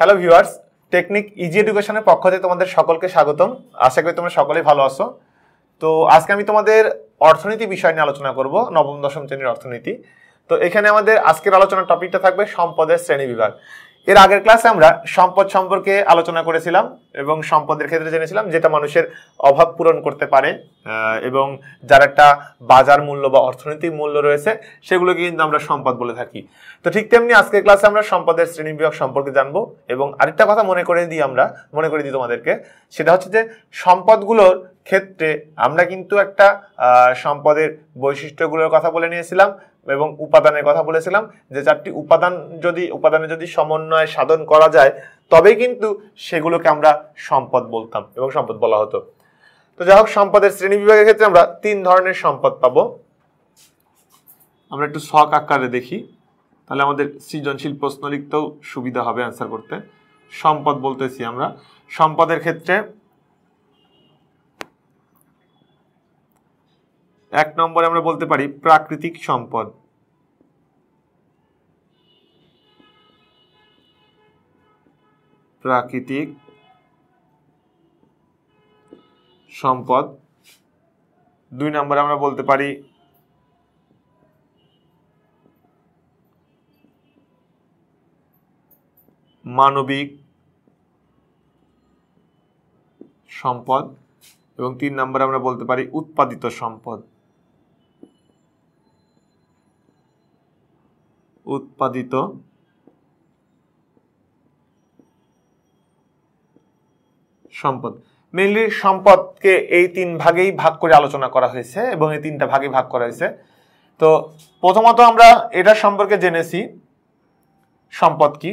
hello viewers technique easy এডুকেশনের পক্ষ থেকে তোমাদের সকলকে স্বাগতম আশা করি তোমরা সকলেই ভালো আছো তো আজকে আমি তোমাদের অর্থনীতি বিষয় নিয়ে আলোচনা করব নবম দশম শ্রেণীর অর্থনীতি তো এখানে আমাদের আজকের আলোচনার টপিকটা থাকবে সম্পদের শ্রেণী বিভাগ এর আগের ক্লাসে আমরা সম্পদ সম্পর্কে আলোচনা করেছিলাম এবং সম্পদের ক্ষেত্রে জেনেছিলাম যেটা মানুষের অভাব পূরণ করতে পারে এবং যার একটা বাজার মূল্য বা অর্থনৈতিক মূল্য রয়েছে সেগুলোকে কিন্তু আমরা সম্পদ বলে থাকি তো ঠিক তেমনি আজকের ক্লাসে আমরা সম্পদের শ্রেণীবিভাগ সম্পর্কে জানবো এবং আরেকটা কথা মনে করে দিই আমরা মনে করে দিই তোমাদেরকে সেটা হচ্ছে যে সম্পদগুলোর ক্ষেত্রে আমরা কিন্তু একটা সম্পদের বৈশিষ্ট্যগুলোর কথা বলে নিয়েছিলাম এবং উপাদানের কথা বলেছিলাম যে চারটি উপাদান যদি উপাদানে যদি সমন্বয় সাধন করা যায় তবেই কিন্তু সেগুলোকে আমরা সম্পদ বলতাম এবং সম্পদ বলা হতো তো যাই হোক সম্পদের শ্রেণী বিভাগের ক্ষেত্রে আমরা তিন ধরনের সম্পদ পাব আমরা একটু শখ আকারে দেখি তাহলে আমাদের সৃজনশীল প্রশ্ন লিখতেও সুবিধা হবে অ্যান্সার করতে সম্পদ বলতেছি আমরা সম্পদের ক্ষেত্রে এক নম্বরে আমরা বলতে পারি প্রাকৃতিক সম্পদ প্রাকৃতিক সম্পদ দুই নম্বরে আমরা বলতে পারি মানবিক সম্পদ এবং তিন নম্বরে আমরা বলতে পারি উৎপাদিত সম্পদ উৎপাদিত সম্পদ মেনলি সম্পদকে এই তিন ভাগেই ভাগ করে আলোচনা করা হয়েছে এবং এই তিনটা ভাগে ভাগ করা হয়েছে তো প্রথমত আমরা এটার সম্পর্কে জেনেছি সম্পদ কি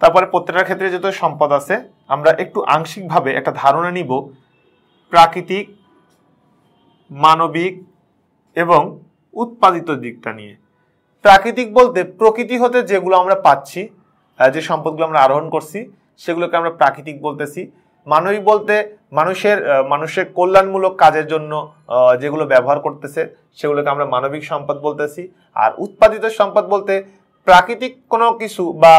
তারপরে প্রত্যেকটার ক্ষেত্রে যত সম্পদ আছে আমরা একটু আংশিকভাবে একটা ধারণা নিব প্রাকৃতিক মানবিক এবং উৎপাদিত দিকটা নিয়ে প্রাকৃতিক বলতে প্রকৃতি হতে যেগুলো আমরা পাচ্ছি যে সম্পদগুলো আমরা আরোহণ করছি সেগুলোকে আমরা প্রাকৃতিক বলতেছি মানবিক বলতে মানুষের মানুষের কল্যাণমূলক কাজের জন্য যেগুলো ব্যবহার করতেছে সেগুলোকে আমরা মানবিক সম্পদ বলতেছি আর উৎপাদিত সম্পদ বলতে প্রাকৃতিক কোনো কিছু বা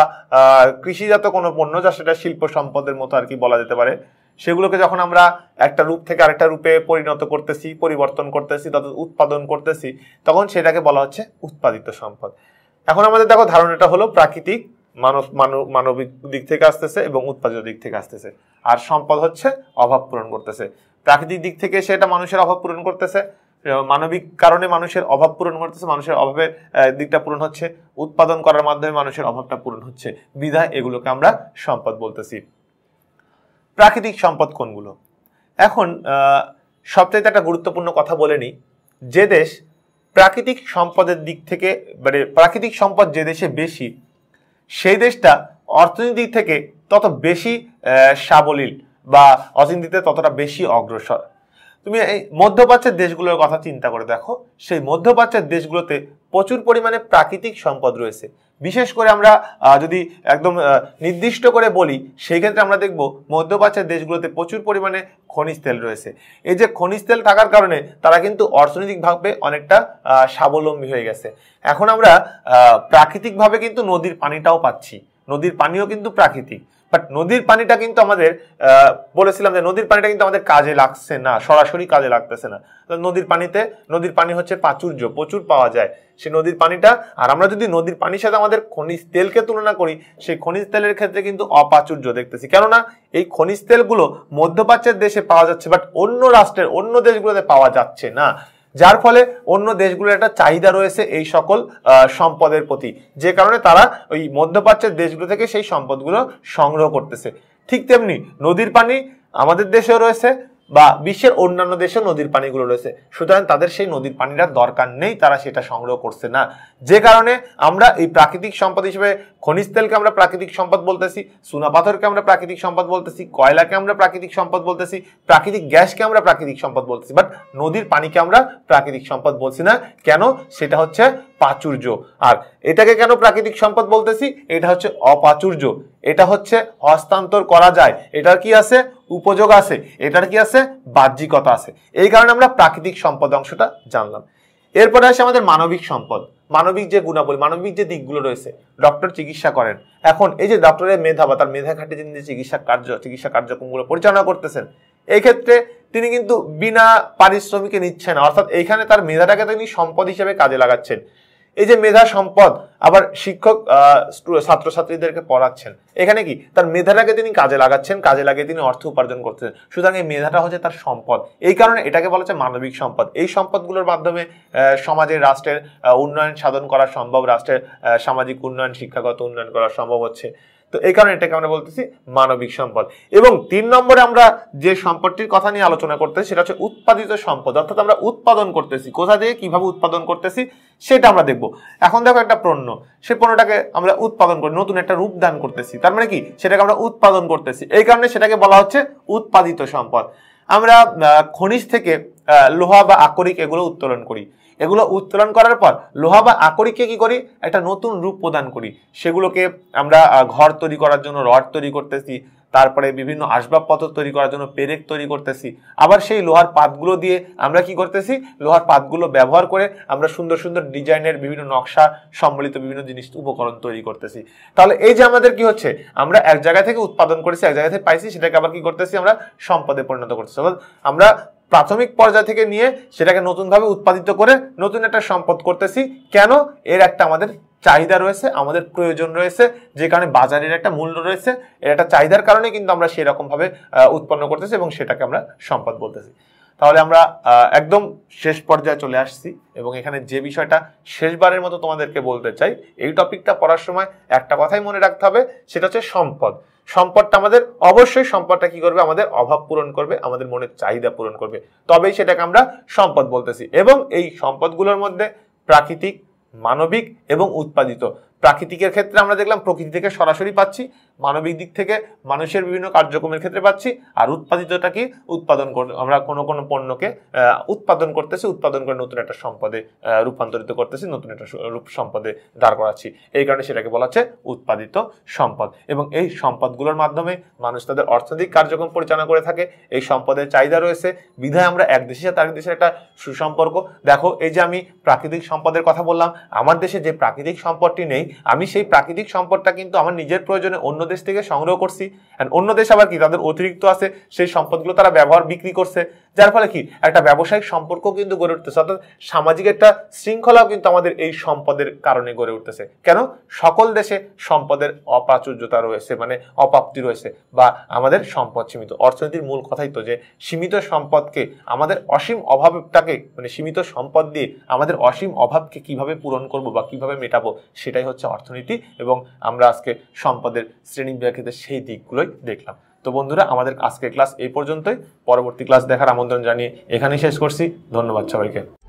কৃষিজাত কোনো পণ্য যা সেটা শিল্প সম্পদের মতো আর কি বলা যেতে পারে সেগুলোকে যখন আমরা একটা রূপ থেকে আরেকটা রূপে পরিণত করতেছি পরিবর্তন করতেছি তত উৎপাদন করতেছি তখন সেটাকে বলা হচ্ছে উৎপাদিত সম্পদ এখন আমাদের দেখো ধারণাটা হলো প্রাকৃতিক মানব মানবিক দিক থেকে আসতেছে এবং উৎপাদিত দিক থেকে আসতেছে আর সম্পদ হচ্ছে অভাব পূরণ করতেছে প্রাকৃতিক দিক থেকে সেটা মানুষের অভাব পূরণ করতেছে মানবিক কারণে মানুষের অভাব পূরণ করতেছে মানুষের অভাবের দিকটা পূরণ হচ্ছে উৎপাদন করার মাধ্যমে মানুষের অভাবটা পূরণ হচ্ছে বিধায় এগুলোকে আমরা সম্পদ বলতেছি প্রাকৃতিক সম্পদ কোনগুলো এখন সবচেয়ে একটা গুরুত্বপূর্ণ কথা বলে নিই যে দেশ প্রাকৃতিক সম্পদের দিক থেকে মানে প্রাকৃতিক সম্পদ যে দেশে বেশি সেই দেশটা অর্থনৈতিক থেকে তত বেশি সাবলীল বা অর্থনীতিতে ততটা বেশি অগ্রসর তুমি এই মধ্যপ্রাচ্যের দেশগুলোর কথা চিন্তা করে দেখো সেই মধ্যপ্রাচ্যের দেশগুলোতে প্রচুর পরিমাণে প্রাকৃতিক সম্পদ রয়েছে বিশেষ করে আমরা যদি একদম নির্দিষ্ট করে বলি সেই ক্ষেত্রে আমরা দেখব মধ্যপ্রাচ্যের দেশগুলোতে প্রচুর পরিমাণে খনিজ তেল রয়েছে এই যে খনিজ তেল থাকার কারণে তারা কিন্তু অর্থনৈতিকভাবে অনেকটা স্বাবলম্বী হয়ে গেছে এখন আমরা প্রাকৃতিকভাবে কিন্তু নদীর পানিটাও পাচ্ছি নদীর পানিও কিন্তু প্রাকৃতিক বাট নদীর পানিটা কিন্তু আমাদের বলেছিলাম যে নদীর পানিটা কিন্তু আমাদের কাজে লাগছে না সরাসরি কাজে লাগতেছে না নদীর পানিতে নদীর পানি হচ্ছে প্রাচুর্য প্রচুর পাওয়া যায় সে নদীর পানিটা আর আমরা যদি নদীর পানির সাথে আমাদের খনিজ তেলকে তুলনা করি সেই খনিজ তেলের ক্ষেত্রে কিন্তু অপ্রাচুর্য দেখতেছি কেননা এই খনিজ তেলগুলো মধ্যপ্রাচ্যের দেশে পাওয়া যাচ্ছে বাট অন্য রাষ্ট্রের অন্য দেশগুলোতে পাওয়া যাচ্ছে না যার ফলে অন্য দেশগুলোর একটা চাহিদা রয়েছে এই সকল সম্পদের প্রতি যে কারণে তারা ওই মধ্যপ্রাচ্যের দেশগুলো থেকে সেই সম্পদগুলো সংগ্রহ করতেছে ঠিক তেমনি নদীর পানি আমাদের দেশেও রয়েছে বা বিশ্বের অন্যান্য দেশে নদীর পানিগুলো রয়েছে সুতরাং তাদের সেই নদীর পানিটার দরকার নেই তারা সেটা সংগ্রহ করছে না যে কারণে আমরা এই প্রাকৃতিক সম্পদ হিসেবে খনিজ তেলকে আমরা প্রাকৃতিক সম্পদ বলতেছি পাথরকে আমরা প্রাকৃতিক সম্পদ বলতেছি কয়লাকে আমরা প্রাকৃতিক সম্পদ বলতেছি প্রাকৃতিক গ্যাসকে আমরা প্রাকৃতিক সম্পদ বলতেছি বাট নদীর পানিকে আমরা প্রাকৃতিক সম্পদ বলছি না কেন সেটা হচ্ছে প্রাচুর্য আর এটাকে কেন প্রাকৃতিক সম্পদ বলতেছি এটা হচ্ছে অপ্রাচুর্য এটা হচ্ছে হস্তান্তর করা যায় এটার কি আছে উপযোগ আছে এটার কি আছে বাহ্যিকতা আছে এই কারণে আমরা প্রাকৃতিক সম্পদ অংশটা জানলাম এরপরে আসে আমাদের মানবিক সম্পদ মানবিক যে গুণাবলী মানবিক যে দিকগুলো রয়েছে ডক্টর চিকিৎসা করেন এখন এই যে ডক্টরের মেধা বা তার মেধা ঘাটে তিনি যে চিকিৎসা কার্য চিকিৎসা কার্যক্রমগুলো পরিচালনা করতেছেন এই ক্ষেত্রে তিনি কিন্তু বিনা পারিশ্রমিকে নিচ্ছেন অর্থাৎ এইখানে তার মেধাটাকে তিনি সম্পদ হিসেবে কাজে লাগাচ্ছেন এই যে মেধা সম্পদ আবার শিক্ষক ছাত্রছাত্রীদেরকে পড়াচ্ছেন এখানে কি তার মেধাটাকে তিনি কাজে লাগাচ্ছেন কাজে লাগিয়ে তিনি অর্থ উপার্জন করছেন সুতরাং এই মেধাটা হচ্ছে তার সম্পদ এই কারণে এটাকে বলা হচ্ছে মানবিক সম্পদ এই সম্পদগুলোর মাধ্যমে সমাজের রাষ্ট্রের উন্নয়ন সাধন করা সম্ভব রাষ্ট্রের সামাজিক উন্নয়ন শিক্ষাগত উন্নয়ন করা সম্ভব হচ্ছে তো এই কারণে এটাকে আমরা বলতেছি মানবিক সম্পদ এবং তিন নম্বরে আমরা যে সম্পদটির কথা নিয়ে আলোচনা করতেছি সেটা হচ্ছে উৎপাদিত সম্পদ অর্থাৎ আমরা উৎপাদন করতেছি কোথা দিয়ে কিভাবে উৎপাদন করতেছি সেটা আমরা দেখব এখন দেখো একটা পণ্য সে পণ্যটাকে আমরা উৎপাদন করি নতুন একটা রূপ দান করতেছি তার মানে কি সেটাকে আমরা উৎপাদন করতেছি এই কারণে সেটাকে বলা হচ্ছে উৎপাদিত সম্পদ আমরা খনিজ থেকে লোহা বা আকরিক এগুলো উত্তোলন করি এগুলো উত্তোলন করার পর লোহা বা আকরিককে কি করি একটা নতুন রূপ প্রদান করি সেগুলোকে আমরা ঘর তৈরি করার জন্য রড তৈরি করতেছি তারপরে বিভিন্ন আসবাবপত্র তৈরি করার জন্য পেরেক তৈরি করতেছি আবার সেই লোহার পাতগুলো দিয়ে আমরা কি করতেছি লোহার পাতগুলো ব্যবহার করে আমরা সুন্দর সুন্দর ডিজাইনের বিভিন্ন নকশা সম্বলিত বিভিন্ন জিনিস উপকরণ তৈরি করতেছি তাহলে এই যে আমাদের কি হচ্ছে আমরা এক জায়গা থেকে উৎপাদন করেছি এক জায়গা থেকে পাইছি সেটাকে আবার কি করতেছি আমরা সম্পদে পরিণত করতেছি আমরা প্রাথমিক পর্যায় থেকে নিয়ে সেটাকে নতুনভাবে উৎপাদিত করে নতুন একটা সম্পদ করতেছি কেন এর একটা আমাদের চাহিদা রয়েছে আমাদের প্রয়োজন রয়েছে যে কারণে বাজারের একটা মূল্য রয়েছে এর একটা চাহিদার কারণে কিন্তু আমরা সেরকমভাবে উৎপন্ন করতেছি এবং সেটাকে আমরা সম্পদ বলতেছি তাহলে আমরা একদম শেষ পর্যায়ে চলে আসছি এবং এখানে যে বিষয়টা শেষবারের মতো তোমাদেরকে বলতে চাই এই টপিকটা পড়ার সময় একটা কথাই মনে রাখতে হবে সেটা হচ্ছে সম্পদ সম্পদটা আমাদের অবশ্যই সম্পদটা কি করবে আমাদের অভাব পূরণ করবে আমাদের মনের চাহিদা পূরণ করবে তবেই সেটাকে আমরা সম্পদ বলতেছি এবং এই সম্পদগুলোর মধ্যে প্রাকৃতিক মানবিক এবং উৎপাদিত প্রাকৃতিকের ক্ষেত্রে আমরা দেখলাম প্রকৃতি থেকে সরাসরি পাচ্ছি মানবিক দিক থেকে মানুষের বিভিন্ন কার্যক্রমের ক্ষেত্রে পাচ্ছি আর উৎপাদিতটা কি উৎপাদন আমরা কোনো কোনো পণ্যকে উৎপাদন করতেছি উৎপাদন করে নতুন একটা সম্পদে রূপান্তরিত করতেছি নতুন একটা রূপ সম্পদে দাঁড় করাচ্ছি এই কারণে সেটাকে বলা হচ্ছে উৎপাদিত সম্পদ এবং এই সম্পদগুলোর মাধ্যমে মানুষ তাদের অর্থনৈতিক কার্যক্রম পরিচালনা করে থাকে এই সম্পদের চাহিদা রয়েছে বিধায় আমরা এক দেশের সাথে আরেক দেশের একটা সুসম্পর্ক দেখো এই যে আমি প্রাকৃতিক সম্পদের কথা বললাম আমার দেশে যে প্রাকৃতিক সম্পদটি নেই আমি সেই প্রাকৃতিক সম্পদটা কিন্তু আমার নিজের প্রয়োজনে অন্য দেশ থেকে সংগ্রহ করছি অ্যান্ড অন্য দেশ আবার কি তাদের অতিরিক্ত আছে সেই সম্পদগুলো তারা ব্যবহার বিক্রি করছে যার ফলে কি একটা ব্যবসায়িক সম্পর্ক কিন্তু গড়ে উঠতেছে অর্থাৎ সামাজিক একটা শৃঙ্খলাও কিন্তু আমাদের এই সম্পদের কারণে গড়ে উঠতেছে কেন সকল দেশে সম্পদের অপ্রাচুর্যতা রয়েছে মানে অপ্রাপ্তি রয়েছে বা আমাদের সম্পদ সীমিত অর্থনীতির মূল কথাই তো যে সীমিত সম্পদকে আমাদের অসীম অভাবটাকে মানে সীমিত সম্পদ দিয়ে আমাদের অসীম অভাবকে কিভাবে পূরণ করব বা কিভাবে মেটাবো সেটাই হচ্ছে অর্থনীতি এবং আমরা আজকে সম্পদের শ্রেণীবিভাগের সেই দিকগুলোই দেখলাম তো বন্ধুরা আমাদের আজকের ক্লাস এই পর্যন্তই পরবর্তী ক্লাস দেখার আমন্ত্রণ জানিয়ে এখানেই শেষ করছি ধন্যবাদ সবাইকে